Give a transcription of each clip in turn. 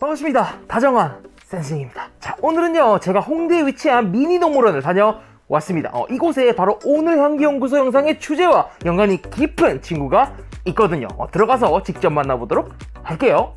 반갑습니다. 다정한 센싱입니다. 자, 오늘은요, 제가 홍대에 위치한 미니 동물원을 다녀왔습니다. 어, 이곳에 바로 오늘 환기연구소 영상의 주제와 연관이 깊은 친구가 있거든요. 어, 들어가서 직접 만나보도록 할게요.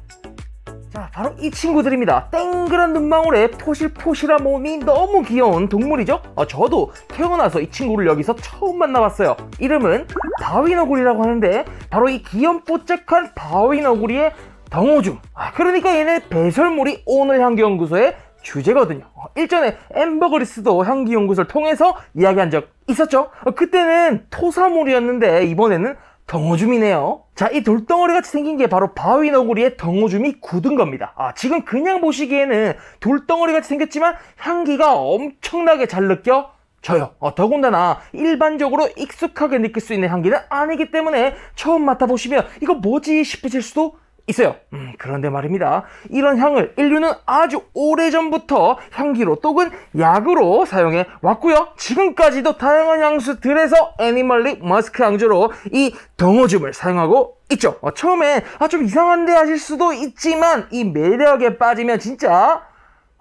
자, 바로 이 친구들입니다. 땡그란 눈망울에 포실포실한 몸이 너무 귀여운 동물이죠? 어, 저도 태어나서 이 친구를 여기서 처음 만나봤어요. 이름은 바위너구리라고 하는데 바로 이 귀염뽀짝한 바위너구리의 덩어줌 아, 그러니까 얘네 배설물이 오늘 향기연구소의 주제거든요 어, 일전에 엠버그리스도 향기연구소를 통해서 이야기한 적 있었죠 어, 그때는 토사물이었는데 이번에는 덩어줌이네요 자, 이 돌덩어리 같이 생긴 게 바로 바위 너구리의 덩어줌이 굳은 겁니다. 아, 지금 그냥 보시기에는 돌덩어리 같이 생겼지만 향기가 엄청나게 잘 느껴져요. 어, 더군다나 일반적으로 익숙하게 느낄 수 있는 향기는 아니기 때문에 처음 맡아보시면 이거 뭐지 싶으실 수도 있어요. 음, 그런데 말입니다. 이런 향을 인류는 아주 오래전부터 향기로 또는 약으로 사용해 왔고요. 지금까지도 다양한 향수들에서 애니멀리 머스크 향주로 이 덩어줌을 사용하고 있죠. 어, 처음에 아, 좀 이상한데 하실 수도 있지만 이 매력에 빠지면 진짜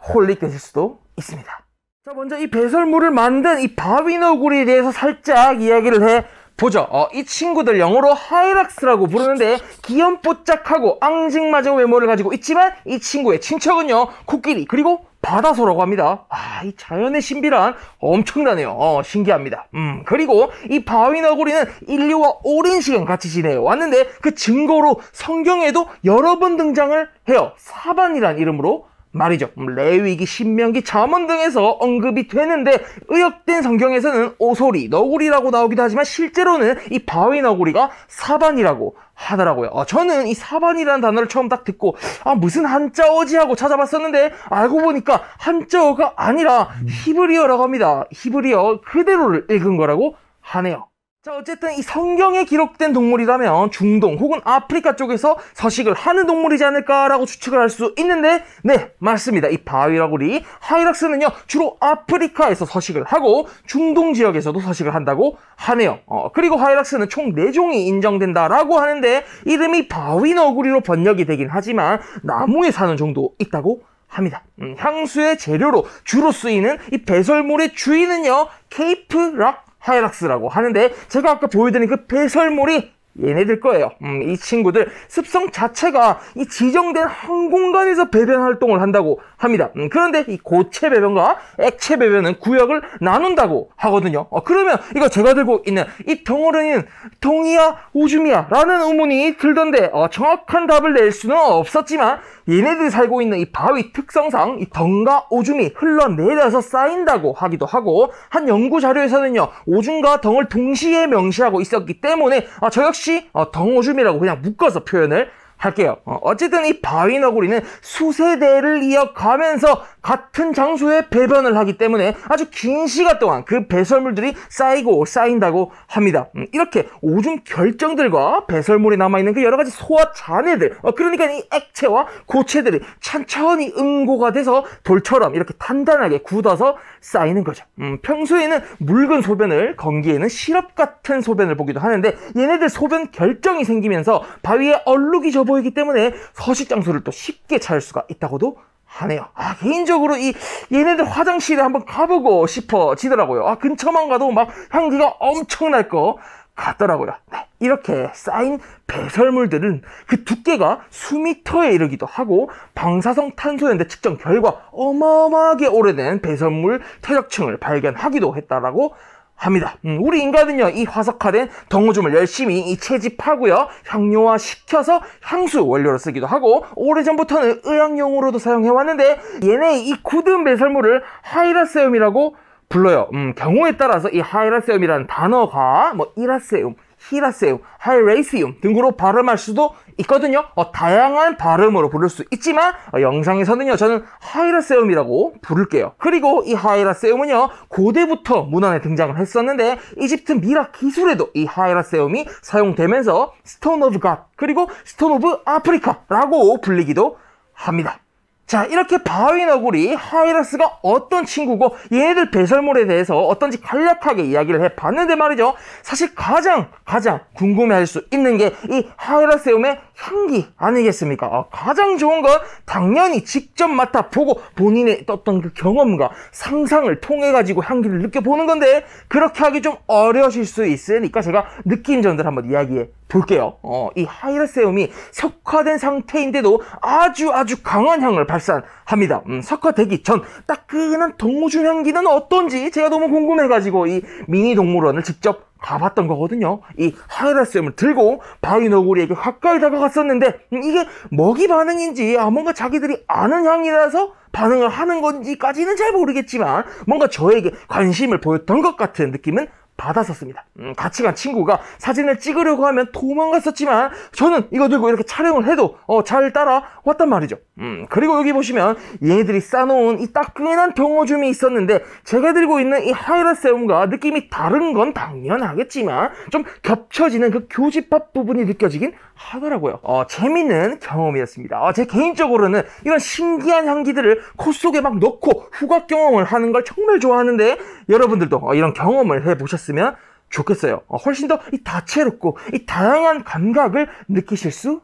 홀릭 되실 수도 있습니다. 자, 먼저 이 배설물을 만든 이바비너굴에 대해서 살짝 이야기를 해 보죠. 어, 이 친구들 영어로 하이락스라고 부르는데 귀염뽀짝하고 앙증맞은 외모를 가지고 있지만 이 친구의 친척은요 코끼리 그리고 바다소라고 합니다. 아, 이 자연의 신비란 엄청나네요. 어, 신기합니다. 음, 그리고 이 바위너구리는 인류와 오랜 시간 같이 지내왔는데 그 증거로 성경에도 여러 번 등장을 해요. 사반이란 이름으로 말이죠. 음, 레위기, 신명기, 자언 등에서 언급이 되는데 의역된 성경에서는 오소리, 너구리라고 나오기도 하지만 실제로는 이 바위 너구리가 사반이라고 하더라고요. 아, 저는 이 사반이라는 단어를 처음 딱 듣고 아 무슨 한자어지 하고 찾아봤었는데 알고 보니까 한자어가 아니라 음. 히브리어라고 합니다. 히브리어 그대로를 읽은 거라고 하네요. 자 어쨌든 이 성경에 기록된 동물이라면 중동 혹은 아프리카 쪽에서 서식을 하는 동물이지 않을까라고 추측을 할 수 있는데 네 맞습니다 이 바위라구리 하이락스는요 주로 아프리카에서 서식을 하고 중동 지역에서도 서식을 한다고 하네요 어, 그리고 하이락스는 총 4종이 인정된다라고 하는데 이름이 바위너구리로 번역이 되긴 하지만 나무에 사는 정도 있다고 합니다. 음, 향수의 재료로 주로 쓰이는 이 배설물의 주인은요, 케이프락 하이락스라고 하는데 제가 아까 보여드린 그 배설물이 얘네들 거예요. 음, 이 친구들 습성 자체가 이 지정된 한 공간에서 배변 활동을 한다고 합니다. 음, 그런데 이 고체 배변과 액체 배변은 구역을 나눈다고 하거든요. 어, 그러면 이거 제가 들고 있는 이 덩어리는 동이야 오줌이야 라는 의문이 들던데 어, 정확한 답을 낼 수는 없었지만 얘네들이 살고 있는 이 바위 특성상 이 덩과 오줌이 흘러내려서 쌓인다고 하기도 하고 한 연구 자료에서는요 오줌과 덩을 동시에 명시하고 있었기 때문에 아, 저 역시 어, 덩오줌이라고 그냥 묶어서 표현을 할게요. 어, 쨌든이 바위너구리는 수세대를 이어가면서 같은 장소에 배변을 하기 때문에 아주 긴 시간 동안 그 배설물들이 쌓이고 쌓인다고 합니다. 음, 이렇게 오줌 결정들과 배설물이 남아있는 그 여러 가지 소화 잔해들, 어, 그러니까 이 액체와 고체들이 천천히 응고가 돼서 돌처럼 이렇게 단단하게 굳어서 쌓이는 거죠. 음, 평소에는 묽은 소변을, 건기에는 시럽 같은 소변을 보기도 하는데 얘네들 소변 결정이 생기면서 바위에 얼룩이 접어 보이기 때문에 서식 장소를 또 쉽게 찾을 수가 있다고도 하네요. 아, 개인적으로 이 얘네들 화장실에 한번 가보고 싶어지더라고요. 아, 근처만 가도 막 향기가 엄청날 거 같더라고요. 네, 이렇게 쌓인 배설물들은 그 두께가 수미터에 이르기도 하고 방사성 탄소연대 측정 결과 어마어마하게 오래된 배설물 퇴적층을 발견하기도 했다라고 합니다. 음, 우리 인간은요, 이 화석화된 덩어줌을 열심히 이 채집하고요, 향료화 시켜서 향수 원료로 쓰기도 하고, 오래전부터는 의학용으로도 사용해왔는데, 얘네 이 굳은 매설물을 하이라세움이라고 불러요. 음, 경우에 따라서 이 하이라세움이라는 단어가 뭐 이라세움, 히라세움, 하이레이시움 등으로 발음할 수도 있거든요. 어, 다양한 발음으로 부를 수 있지만 어, 영상에서는요. 저는 하이라세움이라고 부를게요. 그리고 이 하이라세움은요. 고대부터 문헌에 등장을 했었는데 이집트 미라 기술에도 이 하이라세움이 사용되면서 스톤 오브 갓 그리고 스톤 오브 아프리카라고 불리기도 합니다. 자 이렇게 바위 너구리 하이라스가 어떤 친구고 얘네들 배설물에 대해서 어떤지 간략하게 이야기를 해봤는데 말이죠 사실 가장 가장 궁금해할 수 있는 게이하이라스움의 향기 아니겠습니까? 아, 가장 좋은 건 당연히 직접 맡아보고 본인의 어떤 그 경험과 상상을 통해 가지고 향기를 느껴보는 건데 그렇게 하기 좀 어려우실 수 있으니까 제가 느낌 전달 한번 이야기해 볼게요. 어, 이 하이라세움이 석화된 상태인데도 아주 아주 강한 향을 발산합니다. 음, 석화되기 전 따끈한 동무중 향기는 어떤지 제가 너무 궁금해가지고 이 미니 동물원을 직접 가봤던 거거든요. 이 하이라스염을 들고 바위너구리에게 가까이 다가갔었는데 음, 이게 먹이 반응인지 아 뭔가 자기들이 아는 향이라서 반응을 하는 건지까지는 잘 모르겠지만 뭔가 저에게 관심을 보였던 것 같은 느낌은 받았었습니다. 음, 같이 간 친구가 사진을 찍으려고 하면 도망갔었지만 저는 이거 들고 이렇게 촬영을 해도 어, 잘 따라왔단 말이죠. 음, 그리고 여기 보시면 얘네들이 싸놓은 이 따끈한 경어줌이 있었는데 제가 들고 있는 이 하이라세움과 느낌이 다른 건 당연하겠지만 좀 겹쳐지는 그 교집합 부분이 느껴지긴 하더라고요. 어, 재밌는 경험이었습니다. 어, 제 개인적으로는 이런 신기한 향기들을 코 속에 막 넣고 후각 경험을 하는 걸 정말 좋아하는데 여러분들도 어, 이런 경험을 해보셨으면 좋겠어요. 어, 훨씬 더 이 다채롭고 이 다양한 감각을 느끼실 수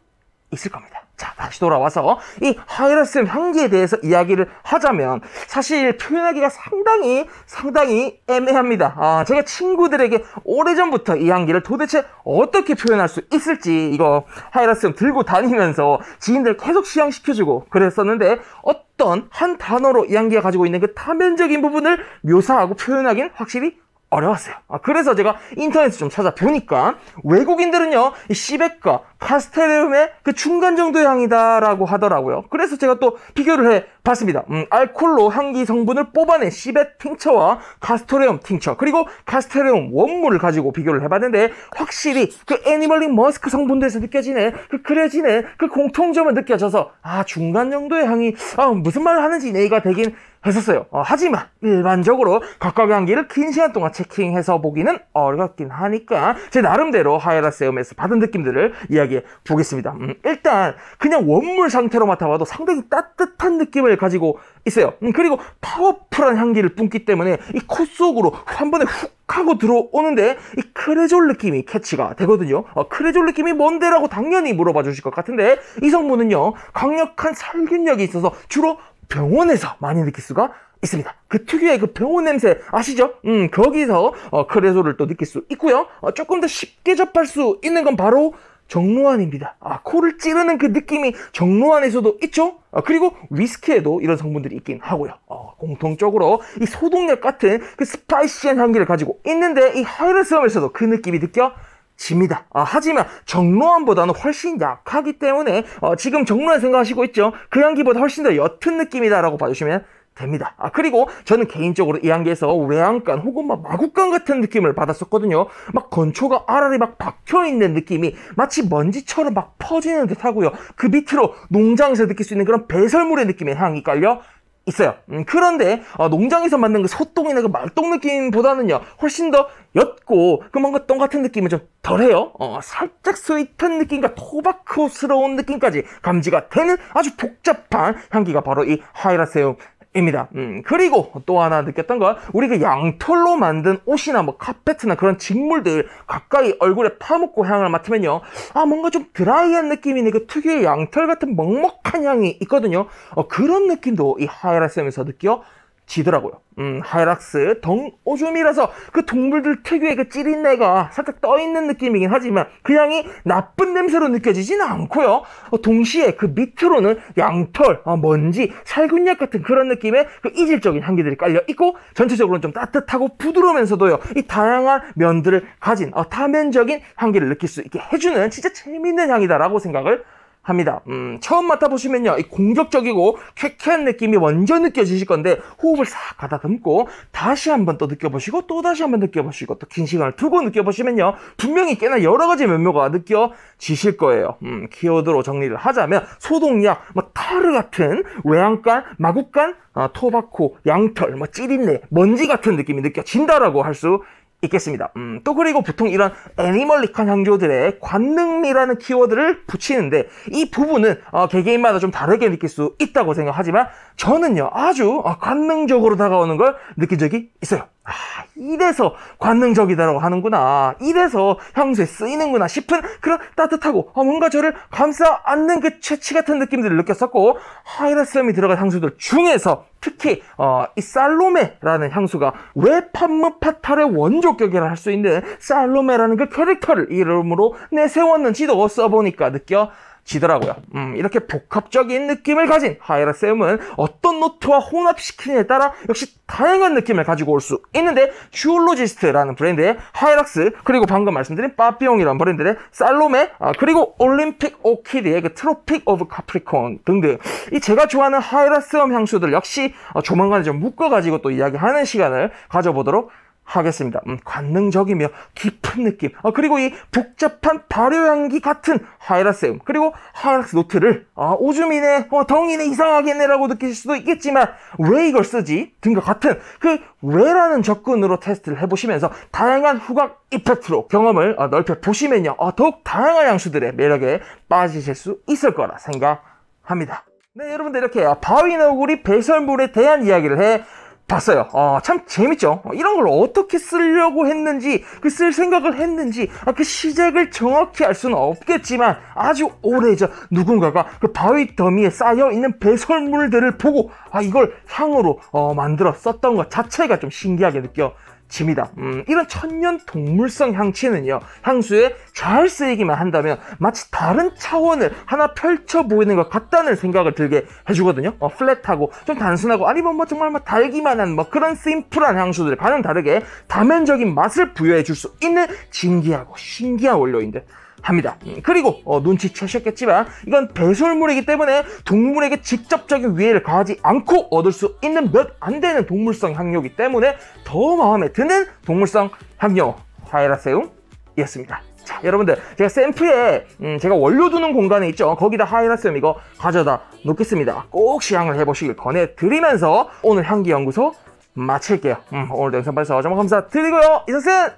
있을 겁니다. 자, 다시 돌아와서 이 하이라스 향기에 대해서 이야기를 하자면 사실 표현하기가 상당히 상당히 애매합니다. 아, 제가 친구들에게 오래전부터 이 향기를 도대체 어떻게 표현할 수 있을지 이거 하이라스 들고 다니면서 지인들 계속 시향시켜주고 그랬었는데 어떤 한 단어로 이 향기가 가지고 있는 그 타면적인 부분을 묘사하고 표현하기는 확실히 어려웠어요. 아, 그래서 제가 인터넷을 좀 찾아보니까 외국인들은요, 이 시백과 카스테르움의 그 중간 정도의 향이다라고 하더라고요. 그래서 제가 또 비교를 해 봤습니다. 음, 알콜로 향기 성분을 뽑아낸 시벳 팅처와 카스테리움 팅처 그리고 카스테리움 원물을 가지고 비교를 해봤는데 확실히 그 애니멀링 머스크 성분들에서 느껴지네그그려지네그공통점을 느껴져서 아 중간 정도의 향이 아 무슨 말을 하는지 이가 되긴 했었어요. 어, 하지만 일반적으로 각각의 향기를 긴 시간 동안 체킹해서 보기는 어렵긴 하니까 제 나름대로 하이라세움에서 받은 느낌들을 이야기 이야기해 보겠습니다. 음, 일단 그냥 원물 상태로 맡아봐도 상당히 따뜻한 느낌을 가지고 있어요. 음, 그리고 파워풀한 향기를 뿜기 때문에 이 코 속으로 한 번에 훅 하고 들어오는데 이 크레졸 느낌이 캐치가 되거든요. 어, 크레졸 느낌이 뭔데라고 당연히 물어봐 주실 것 같은데 이 성분은요 강력한 살균력이 있어서 주로 병원에서 많이 느낄 수가 있습니다. 그 특유의 그 병원 냄새 아시죠? 음 거기서 어, 크레졸을 또 느낄 수 있고요. 어, 조금 더 쉽게 접할 수 있는 건 바로 정로안입니다. 아, 코를 찌르는 그 느낌이 정로안에서도 있죠? 아, 그리고 위스키에도 이런 성분들이 있긴 하고요. 어, 공통적으로 이소독력 같은 그 스파이시한 향기를 가지고 있는데 이 하이레스염에서도 그 느낌이 느껴 집니다. 아, 하지만 정로안보다는 훨씬 약하기 때문에 어, 지금 정로안 생각하시고 있죠? 그 향기보다 훨씬 더 옅은 느낌이다라고 봐주시면 됩니다. 아, 그리고 저는 개인적으로 이 단계에서 외양간 혹은 막 마구간 같은 느낌을 받았었거든요. 막 건초가 알알이 막 박혀있는 느낌이 마치 먼지처럼 막 퍼지는 듯 하고요. 그 밑으로 농장에서 느낄 수 있는 그런 배설물의 느낌의 향이 깔려 있어요. 음, 그런데 어, 농장에서 만든 그 소똥이나 그 말똥 느낌보다는요 훨씬 더 옅고 그 뭔가 똥 같은 느낌은 좀 덜해요. 어, 살짝 스윗한 느낌과 토바코스러운 느낌까지 감지가 되는 아주 복잡한 향기가 바로 이 하이라세움 입니다. 음, 그리고 또 하나 느꼈던 건 우리가 양털로 만든 옷이나 뭐 카페트나 그런 직물들 가까이 얼굴에 파묻고 향을 맡으면요. 아, 뭔가 좀 드라이한 느낌이네. 그 특유의 양털 같은 먹먹한 향이 있거든요. 어, 그런 느낌도 이하이라스에서 느껴 지더라고요. 음, 하이락스 덩오줌이라서 그 동물들 특유의 그 찌린내가 살짝 떠있는 느낌이긴 하지만 그 향이 나쁜 냄새로 느껴지진 않고요. 어, 동시에 그 밑으로는 양털, 어, 먼지, 살균약 같은 그런 느낌의 그 이질적인 향기들이 깔려있고 전체적으로는 좀 따뜻하고 부드러우면서도요. 이 다양한 면들을 가진 어, 다면적인 향기를 느낄 수 있게 해주는 진짜 재밌는 향이다라고 생각을 합니다. 음, 처음 맡아보시면요. 공격적이고 쾌쾌한 느낌이 먼저 느껴지실 건데 호흡을 싹 가다듬고 다시 한번 또 느껴보시고 또 다시 한번 느껴보시고 또 긴 시간을 두고 느껴보시면요. 분명히 꽤나 여러 가지 면모가 느껴지실 거예요. 음, 키워드로 정리를 하자면 소독약, 뭐 타르 같은 외양간, 마구간, 아, 토바코, 양털, 뭐 찌린내, 먼지 같은 느낌이 느껴진다라고 할수 있겠습니다. 음, 또 그리고 보통 이런 애니멀릭한 향조들의 관능미라는 키워드를 붙이는데 이 부분은 어, 개개인마다 좀 다르게 느낄 수 있다고 생각하지만 저는요 아주 어, 관능적으로 다가오는 걸 느낀 적이 있어요. 아, 이래서 관능적이다라고 하는구나. 이래서 향수에 쓰이는구나 싶은 그런 따뜻하고 어, 뭔가 저를 감싸 안는 그 채취 같은 느낌들을 느꼈었고 하이라스염이 아, 들어간 향수들 중에서 특히 어, 이 살로메라는 향수가 왜 판무파탈의 원조격이라 할 수 있는 살로메라는 그 캐릭터를 이름으로 내세웠는지도 써보니까 느껴 지더라고요. 음, 이렇게 복합적인 느낌을 가진 하이라 세움은 어떤 노트와 혼합시키느냐에 따라 역시 다양한 느낌을 가지고 올 수 있는데 듀얼로지스트라는 브랜드의 하이락스 그리고 방금 말씀드린 빠삐용이라는 브랜드의 살롬의 아, 그리고 올림픽 오키드의 그 트로픽 오브 카프리콘 등등 이 제가 좋아하는 하이락스염 향수들 역시 어, 조만간 좀 묶어가지고 또 이야기하는 시간을 가져보도록 하겠습니다. 음, 관능적이며 깊은 느낌. 아, 그리고 이 복잡한 발효향기 같은 하이라세움. 그리고 하이라스 노트를 아, 오줌이네, 어, 덩이네, 이상하겠네라고 느끼실 수도 있겠지만 왜 이걸 쓰지? 등과 같은 그 왜라는 접근으로 테스트를 해보시면서 다양한 후각 이펙트로 경험을 어, 넓혀 보시면요. 어, 더욱 다양한 향수들의 매력에 빠지실 수 있을 거라 생각합니다. 네, 여러분들 이렇게 바위너구리 배설물에 대한 이야기를 해 봤어요. 어, 참 재밌죠. 어, 이런 걸 어떻게 쓰려고 했는지, 그 쓸 생각을 했는지, 어, 그 시작을 정확히 알 수는 없겠지만 아주 오래전 누군가가 그 바위 더미에 쌓여 있는 배설물들을 보고 아 이걸 향으로 어, 만들어 썼던 것 자체가 좀 신기하게 느껴. 짐이다. 음, 이런 천연 동물성 향취는요, 향수에 잘 쓰이기만 한다면 마치 다른 차원을 하나 펼쳐 보이는 것 같다는 생각을 들게 해주거든요. 어, 플랫하고 좀 단순하고 아니면 뭐 정말 뭐 달기만 한 뭐 그런 심플한 향수들과는 다르게 다면적인 맛을 부여해 줄 수 있는 진기하고 신기한 원료인데 합니다. 예, 그리고 어, 눈치채셨겠지만 이건 배설물이기 때문에 동물에게 직접적인 위해를 가하지 않고 얻을 수 있는 몇 안 되는 동물성 향료이기 때문에 더 마음에 드는 동물성 향료 하이라세움이었습니다. 자, 여러분들 제가 샘플에 음, 제가 원료 두는 공간에 있죠. 거기다 하이라세움 이거 가져다 놓겠습니다. 꼭 시향을 해보시길 권해드리면서 오늘 향기연구소 마칠게요. 음, 오늘도 영상 봐주셔서 정말 감사드리고요. 이상은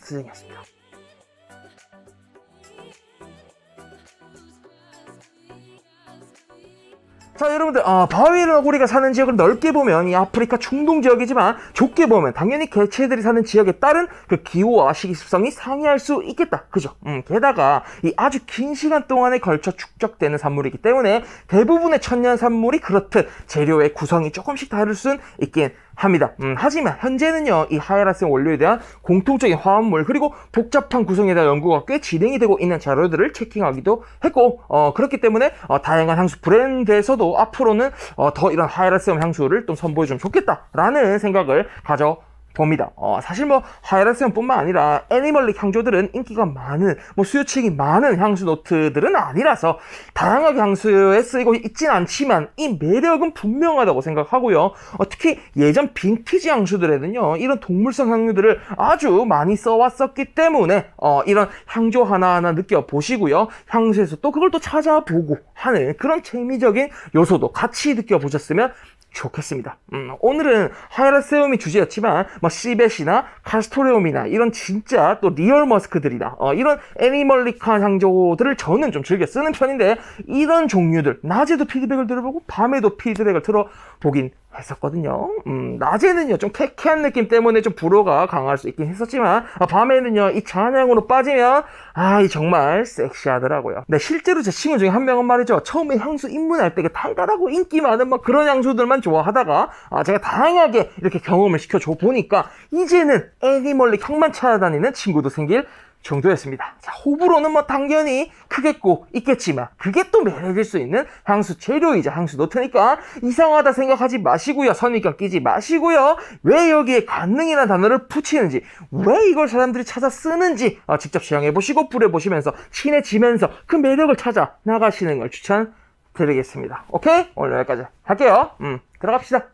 수진이었습니다. 자 여러분들 어, 아, 바위너우리가 사는 지역을 넓게 보면 이 아프리카 중동 지역이지만 좁게 보면 당연히 개체들이 사는 지역에 따른 그 기호와 식이습성이 상이할 수 있겠다 그죠 음, 게다가 이 아주 긴 시간 동안에 걸쳐 축적되는 산물이기 때문에 대부분의 천연 산물이 그렇듯 재료의 구성이 조금씩 다를 순 있긴 합니다. 음, 하지만 현재는요 이 하이라스 원료에 대한 공통적인 화합물 그리고 복잡한 구성에 대한 연구가 꽤 진행이 되고 있는 자료들을 체킹하기도 했고 어, 그렇기 때문에 어, 다양한 향수 브랜드에서도 앞으로는 어, 더 이런 하이라스염 향수를 좀 선보여주면 좋겠다라는 생각을 가져. 봅니다. 어, 사실 뭐 하이라스형뿐만 아니라 애니멀릭 향조들은 인기가 많은 뭐 수요층이 많은 향수 노트들은 아니라서 다양하게 향수에 쓰이고 있진 않지만 이 매력은 분명하다고 생각하고요. 어, 특히 예전 빈티지 향수들에는요 이런 동물성 향유들을 아주 많이 써왔었기 때문에 어, 이런 향조 하나하나 느껴보시고요 향수에서 또 그걸 또 찾아보고 하는 그런 재미적인 요소도 같이 느껴보셨으면 좋겠습니다. 음, 오늘은 하이라세움이 주제였지만 뭐 시벳이나 카스토레움이나 이런 진짜 또 리얼 머스크들이나 어, 이런 애니멀리칸 향조들을 저는 좀 즐겨 쓰는 편인데 이런 종류들 낮에도 피드백을 들어보고 밤에도 피드백을 들어보긴 했었거든요. 음, 낮에는요, 좀 쾌쾌한 느낌 때문에 좀 불호가 강할 수 있긴 했었지만, 아, 밤에는요, 이 잔향으로 빠지면, 아, 이 정말 섹시하더라고요. 근 네, 실제로 제 친구 중에 한 명은 말이죠. 처음에 향수 입문할 때 달달하고 인기 많은 막 그런 향수들만 좋아하다가, 아, 제가 다양하게 이렇게 경험을 시켜줘 보니까, 이제는 애니멀릭 향만 찾아다니는 친구도 생길 정도였습니다. 자, 호불호는 뭐 당연히 크겠고 있겠지만 그게 또 매력일 수 있는 향수 재료이자 향수 노트니까 이상하다 생각하지 마시고요. 선입견 끼지 마시고요. 왜 여기에 관능이라는 단어를 붙이는지 왜 이걸 사람들이 찾아 쓰는지 어, 직접 시향해보시고 뿌려보시면서 친해지면서 그 매력을 찾아 나가시는 걸 추천드리겠습니다. 오케이? 오늘 여기까지 할게요. 음, 들어갑시다.